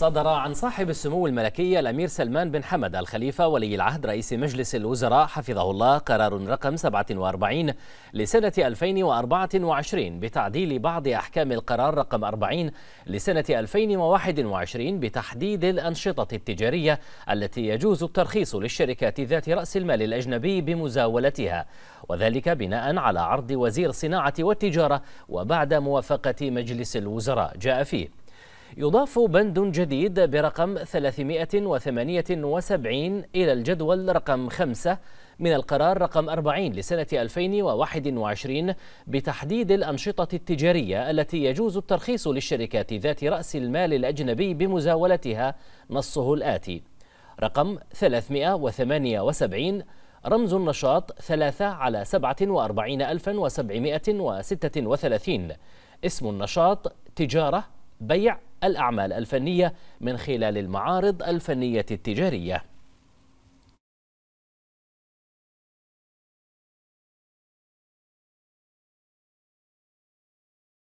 صدر عن صاحب السمو الملكي الأمير سلمان بن حمد الخليفة ولي العهد رئيس مجلس الوزراء حفظه الله قرار رقم 47 لسنة 2024 بتعديل بعض أحكام القرار رقم 40 لسنة 2021 بتحديد الأنشطة التجارية التي يجوز الترخيص للشركات ذات رأس المال الأجنبي بمزاولتها وذلك بناء على عرض وزير الصناعة والتجارة وبعد موافقة مجلس الوزراء جاء فيه يضاف بند جديد برقم 378 إلى الجدول رقم 5 من القرار رقم 40 لسنة 2021 بتحديد الأنشطة التجارية التي يجوز الترخيص للشركات ذات رأس المال الأجنبي بمزاولتها نصه الآتي رقم 378 رمز النشاط 3 على 47736 اسم النشاط تجارة بيع الأعمال الفنية من خلال المعارض الفنية التجارية